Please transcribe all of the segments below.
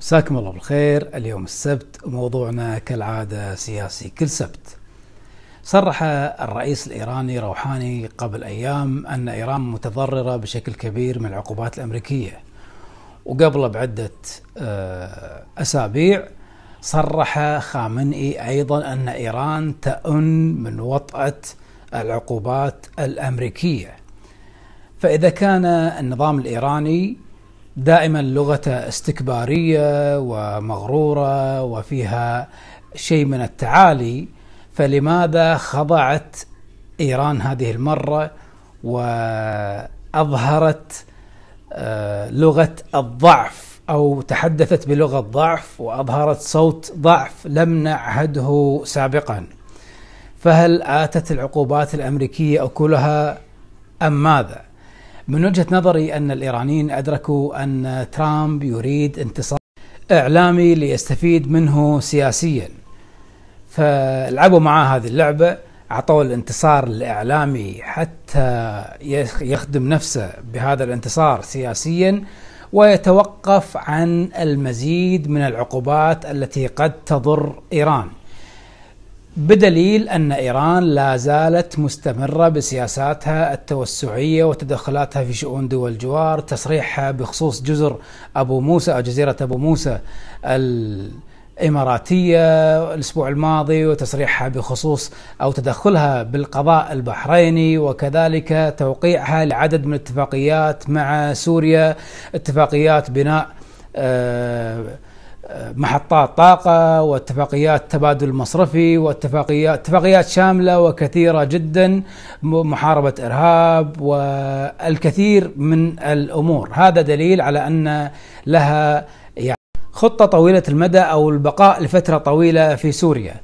مساكم الله بالخير اليوم السبت وموضوعنا كالعادة سياسي كل سبت صرح الرئيس الإيراني روحاني قبل أيام أن إيران متضررة بشكل كبير من العقوبات الأمريكية وقبله بعدة آه، أسابيع صرح خامنئي أيضا أن إيران تأن من وطأة العقوبات الأمريكية فإذا كان النظام الإيراني دائما لغة استكبارية ومغرورة وفيها شيء من التعالي فلماذا خضعت إيران هذه المرة وأظهرت آه، لغة الضعف أو تحدثت بلغة ضعف وأظهرت صوت ضعف لم نعهده سابقا فهل آتت العقوبات الأمريكية أكلها أم ماذا؟ من وجهه نظري ان الايرانيين ادركوا ان ترامب يريد انتصار اعلامي ليستفيد منه سياسيا فلعبوا معاه هذه اللعبه اعطوه الانتصار الاعلامي حتى يخدم نفسه بهذا الانتصار سياسيا ويتوقف عن المزيد من العقوبات التي قد تضر ايران بدليل أن إيران لا زالت مستمرة بسياساتها التوسعية وتدخلاتها في شؤون دول الجوار تصريحها بخصوص جزر أبو موسى أو جزيرة أبو موسى الإماراتية الأسبوع الماضي وتصريحها بخصوص أو تدخلها بالقضاء البحريني وكذلك توقيعها لعدد من الاتفاقيات مع سوريا اتفاقيات بناء آه محطات طاقة واتفاقيات تبادل مصرفي واتفاقيات اتفاقيات شاملة وكثيرة جدا محاربة إرهاب والكثير من الأمور هذا دليل على أن لها يعني خطة طويلة المدى أو البقاء لفترة طويلة في سوريا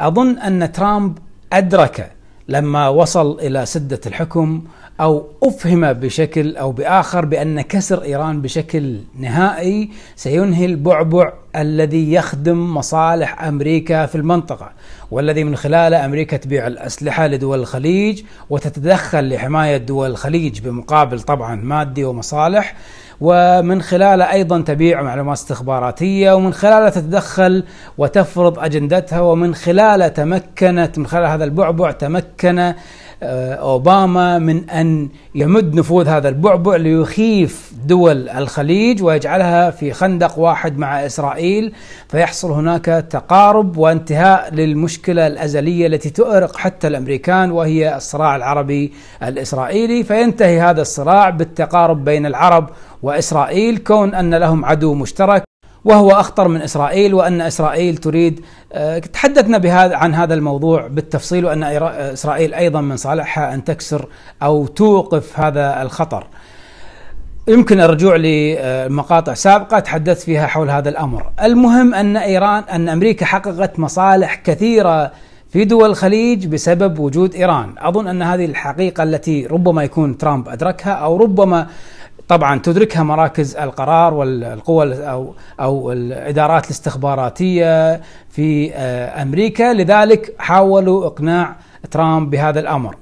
أظن أن ترامب أدرك لما وصل إلى سدة الحكم أو أفهم بشكل أو بآخر بأن كسر إيران بشكل نهائي سينهي البعبع الذي يخدم مصالح أمريكا في المنطقة والذي من خلاله أمريكا تبيع الأسلحة لدول الخليج وتتدخل لحماية دول الخليج بمقابل طبعا مادي ومصالح ومن خلاله ايضا تبيع معلومات استخباراتيه ومن خلاله تتدخل وتفرض اجندتها ومن خلاله تمكنت من خلال هذا البعبع تمكن آه، اوباما من ان يمد نفوذ هذا البعبع ليخيف دول الخليج ويجعلها في خندق واحد مع اسرائيل فيحصل هناك تقارب وانتهاء للمشكله الازليه التي تؤرق حتى الامريكان وهي الصراع العربي الاسرائيلي فينتهي هذا الصراع بالتقارب بين العرب واسرائيل كون ان لهم عدو مشترك وهو اخطر من اسرائيل وان اسرائيل تريد آه، تحدثنا بهذا عن هذا الموضوع بالتفصيل وان اسرائيل ايضا من صالحها ان تكسر او توقف هذا الخطر. يمكن الرجوع لمقاطع سابقه تحدثت فيها حول هذا الامر. المهم ان ايران ان امريكا حققت مصالح كثيره في دول الخليج بسبب وجود ايران، اظن ان هذه الحقيقه التي ربما يكون ترامب ادركها او ربما طبعا تدركها مراكز القرار والقوى او او الادارات الاستخباراتيه في آه، امريكا لذلك حاولوا اقناع ترامب بهذا الامر.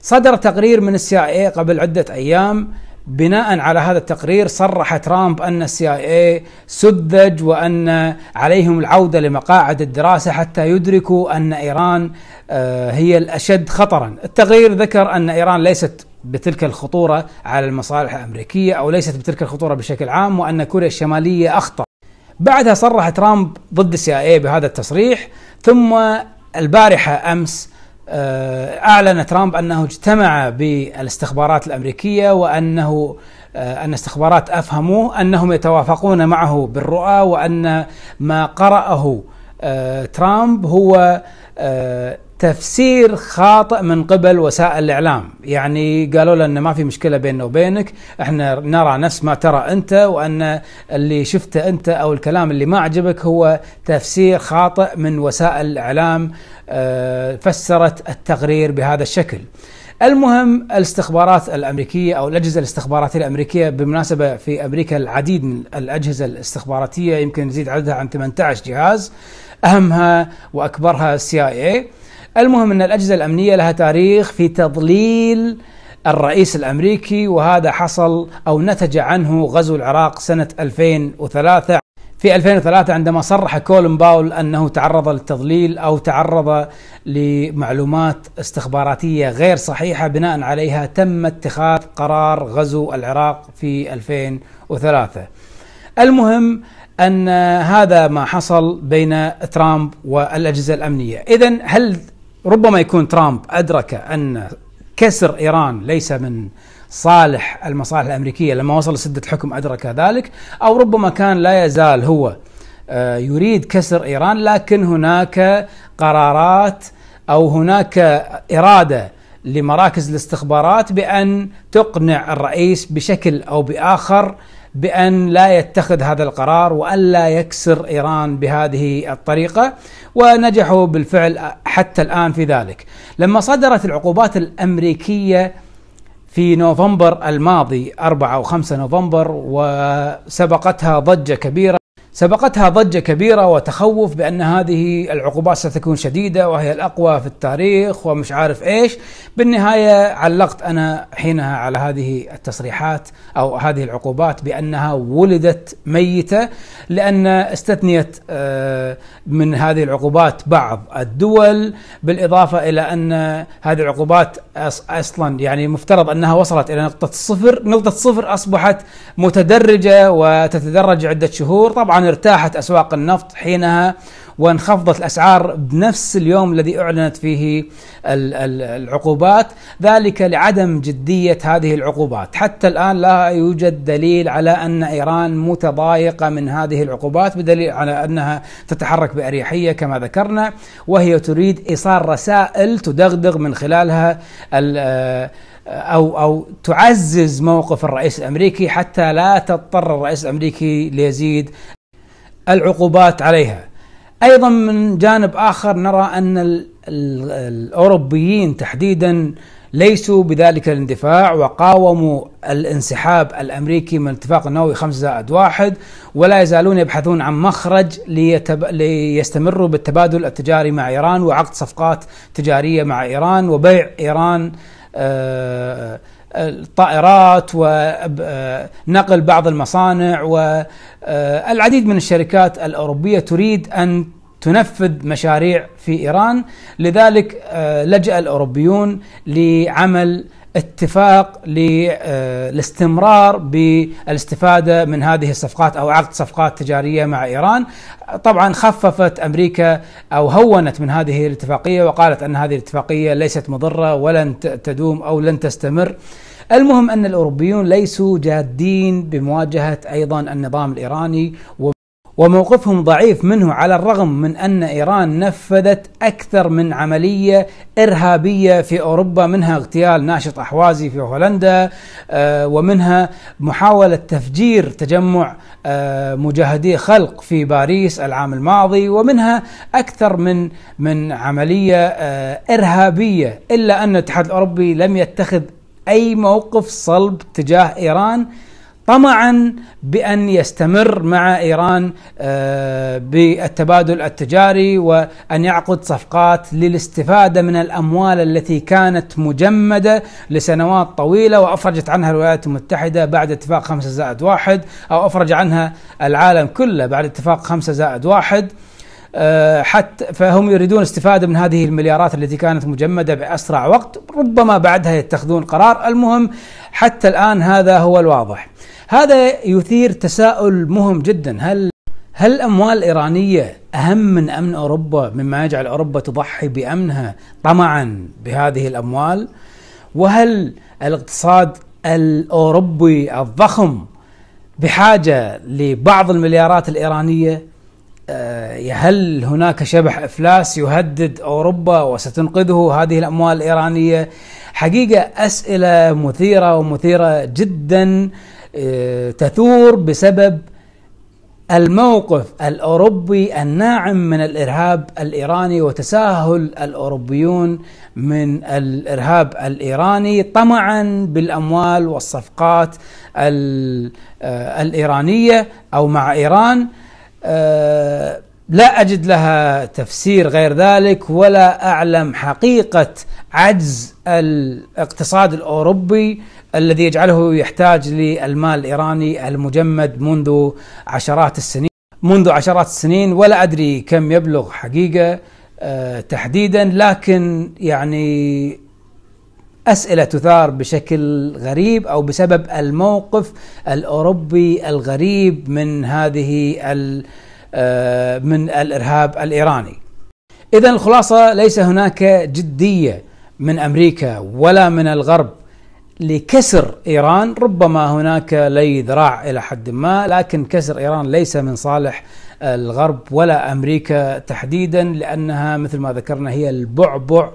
صدر تقرير من السي اي إيه قبل عده ايام بناء على هذا التقرير صرح ترامب ان السي اي إيه سذج وان عليهم العوده لمقاعد الدراسه حتى يدركوا ان ايران آه، هي الاشد خطرا. التقرير ذكر ان ايران ليست بتلك الخطورة على المصالح الأمريكية أو ليست بتلك الخطورة بشكل عام وأن كوريا الشمالية أخطأ بعدها صرح ترامب ضد السي اي إيه بهذا التصريح ثم البارحة أمس آه، أعلن ترامب أنه اجتمع بالاستخبارات الأمريكية وأنه آه، أن استخبارات أفهموه أنهم يتوافقون معه بالرؤى وأن ما قرأه آه، ترامب هو تفسير خاطئ من قبل وسائل الاعلام يعني قالوا له ان ما في مشكله بيننا وبينك احنا نرى نفس ما ترى انت وان اللي شفته انت او الكلام اللي ما عجبك هو تفسير خاطئ من وسائل الاعلام آه، فسرت التقرير بهذا الشكل المهم الاستخبارات الامريكيه او الاجهزه الاستخباراتيه الامريكيه بالمناسبه في امريكا العديد من الاجهزه الاستخباراتيه يمكن يزيد عددها عن 18 جهاز اهمها واكبرها السي اي المهم ان الاجهزه الامنيه لها تاريخ في تضليل الرئيس الامريكي وهذا حصل او نتج عنه غزو العراق سنه 2003 في 2003 عندما صرح كولن باول انه تعرض للتضليل او تعرض لمعلومات استخباراتيه غير صحيحه بناء عليها تم اتخاذ قرار غزو العراق في 2003. المهم ان هذا ما حصل بين ترامب والاجهزه الامنيه، اذا هل ربما يكون ترامب أدرك أن كسر إيران ليس من صالح المصالح الأمريكية لما وصل لسدة حكم أدرك ذلك أو ربما كان لا يزال هو آه، يريد كسر إيران لكن هناك قرارات أو هناك إرادة لمراكز الاستخبارات بأن تقنع الرئيس بشكل أو بآخر بأن لا يتخذ هذا القرار وألا يكسر إيران بهذه الطريقة ونجحوا بالفعل حتى الآن في ذلك لما صدرت العقوبات الأمريكية في نوفمبر الماضي 4 و 5 نوفمبر وسبقتها ضجة كبيرة سبقتها ضجة كبيرة وتخوف بأن هذه العقوبات ستكون شديدة وهي الأقوى في التاريخ ومش عارف إيش بالنهاية علقت أنا حينها على هذه التصريحات أو هذه العقوبات بأنها ولدت ميتة لأن استثنيت آه، من هذه العقوبات بعض الدول بالإضافة إلى أن هذه العقوبات أصلا يعني مفترض أنها وصلت إلى نقطة صفر نقطة صفر أصبحت متدرجة وتتدرج عدة شهور طبعا ارتاحت أسواق النفط حينها وانخفضت الأسعار بنفس اليوم الذي أعلنت فيه العقوبات ذلك لعدم جدية هذه العقوبات حتى الآن لا يوجد دليل على أن إيران متضايقة من هذه العقوبات بدليل على أنها تتحرك بأريحية كما ذكرنا وهي تريد إيصال رسائل تدغدغ من خلالها أو أو تعزز موقف الرئيس الأمريكي حتى لا تضطر الرئيس الأمريكي ليزيد العقوبات عليها ايضا من جانب اخر نرى ان الاوروبيين تحديدا ليسوا بذلك الاندفاع وقاوموا الانسحاب الامريكي من اتفاق النووي 5 زائد 1 ولا يزالون يبحثون عن مخرج ليتب... ليستمروا بالتبادل التجاري مع ايران وعقد صفقات تجاريه مع ايران وبيع ايران آه الطائرات ونقل بعض المصانع والعديد آه، من الشركات الاوروبيه تريد ان تنفذ مشاريع في ايران لذلك آه، لجا الاوروبيون لعمل اتفاق للاستمرار آه، بالاستفاده من هذه الصفقات او عقد صفقات تجاريه مع ايران طبعا خففت امريكا او هونت من هذه الاتفاقيه وقالت ان هذه الاتفاقيه ليست مضره ولن تدوم او لن تستمر المهم ان الاوروبيون ليسوا جادين بمواجهه ايضا النظام الايراني وموقفهم ضعيف منه على الرغم من ان ايران نفذت اكثر من عمليه ارهابيه في اوروبا منها اغتيال ناشط احوازي في هولندا آه، ومنها محاوله تفجير تجمع آه، مجاهدي خلق في باريس العام الماضي ومنها اكثر من من عمليه آه، ارهابيه الا ان الاتحاد الاوروبي لم يتخذ اي موقف صلب تجاه ايران طمعا بان يستمر مع ايران آه، بالتبادل التجاري وان يعقد صفقات للاستفاده من الاموال التي كانت مجمده لسنوات طويله وافرجت عنها الولايات المتحده بعد اتفاق 5 زائد واحد او افرج عنها العالم كله بعد اتفاق 5 زائد واحد آه، حتى فهم يريدون الاستفاده من هذه المليارات التي كانت مجمده باسرع وقت ربما بعدها يتخذون قرار المهم حتى الان هذا هو الواضح هذا يثير تساؤل مهم جدا هل هل الاموال الايرانيه اهم من امن اوروبا مما يجعل اوروبا تضحي بامنها طمعا بهذه الاموال وهل الاقتصاد الاوروبي الضخم بحاجه لبعض المليارات الايرانيه آه، هل هناك شبح افلاس يهدد اوروبا وستنقذه هذه الاموال الايرانيه؟ حقيقه اسئله مثيره ومثيره جدا آه، تثور بسبب الموقف الاوروبي الناعم من الارهاب الايراني وتساهل الاوروبيون من الارهاب الايراني طمعا بالاموال والصفقات آه، الايرانيه او مع ايران آه، لا أجد لها تفسير غير ذلك ولا أعلم حقيقة عجز الاقتصاد الأوروبي الذي يجعله يحتاج للمال الإيراني المجمد منذ عشرات السنين منذ عشرات السنين ولا أدري كم يبلغ حقيقة آه، تحديدا لكن يعني أسئلة تثار بشكل غريب أو بسبب الموقف الأوروبي الغريب من هذه آه، من الإرهاب الإيراني إذا الخلاصة ليس هناك جدية من أمريكا ولا من الغرب لكسر إيران ربما هناك لي ذراع إلى حد ما لكن كسر إيران ليس من صالح الغرب ولا أمريكا تحديدا لأنها مثل ما ذكرنا هي البعبع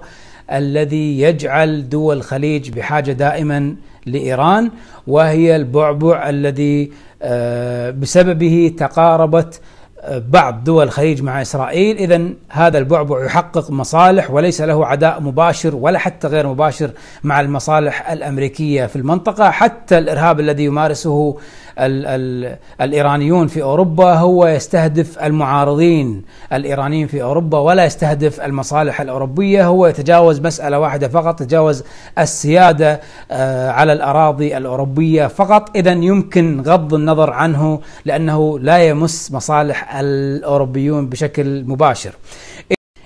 الذي يجعل دول الخليج بحاجه دائما لايران وهي البعبع الذي آه، بسببه تقاربت بعض دول الخليج مع اسرائيل اذا هذا البعبع يحقق مصالح وليس له عداء مباشر ولا حتى غير مباشر مع المصالح الامريكيه في المنطقه حتى الارهاب الذي يمارسه الـ الـ الايرانيون في اوروبا هو يستهدف المعارضين الايرانيين في اوروبا ولا يستهدف المصالح الاوروبيه هو يتجاوز مساله واحده فقط تجاوز السياده آه، على الاراضي الاوروبيه فقط اذا يمكن غض النظر عنه لانه لا يمس مصالح الأوروبيون بشكل مباشر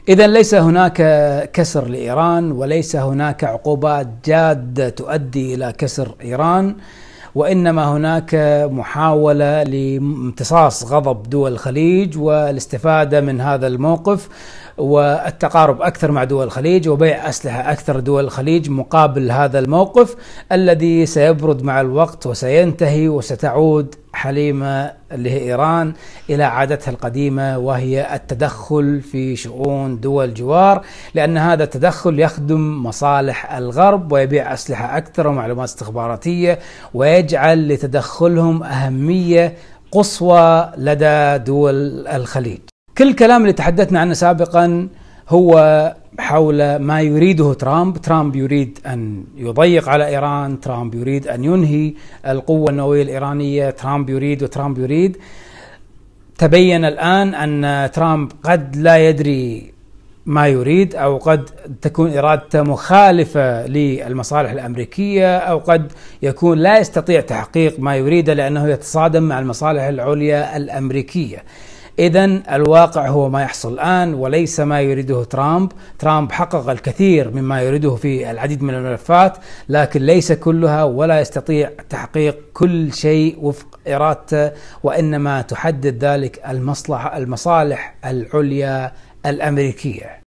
إذا ليس هناك كسر لإيران وليس هناك عقوبات جادة تؤدي إلى كسر إيران وإنما هناك محاولة لامتصاص غضب دول الخليج والاستفادة من هذا الموقف والتقارب اكثر مع دول الخليج وبيع اسلحه اكثر دول الخليج مقابل هذا الموقف الذي سيبرد مع الوقت وسينتهي وستعود حليمه اللي هي ايران الى عادتها القديمه وهي التدخل في شؤون دول الجوار لان هذا التدخل يخدم مصالح الغرب ويبيع اسلحه اكثر ومعلومات استخباراتيه ويجعل لتدخلهم اهميه قصوى لدى دول الخليج كل الكلام اللي تحدثنا عنه سابقا هو حول ما يريده ترامب ترامب يريد أن يضيق على إيران ترامب يريد أن ينهي القوة النووية الإيرانية ترامب يريد وترامب يريد تبين الآن أن ترامب قد لا يدري ما يريد او قد تكون ارادته مخالفه للمصالح الامريكيه او قد يكون لا يستطيع تحقيق ما يريده لانه يتصادم مع المصالح العليا الامريكيه. إذا الواقع هو ما يحصل الآن وليس ما يريده ترامب ترامب حقق الكثير مما يريده في العديد من الملفات لكن ليس كلها ولا يستطيع تحقيق كل شيء وفق إرادته وإنما تحدد ذلك المصلحة المصالح العليا الأمريكية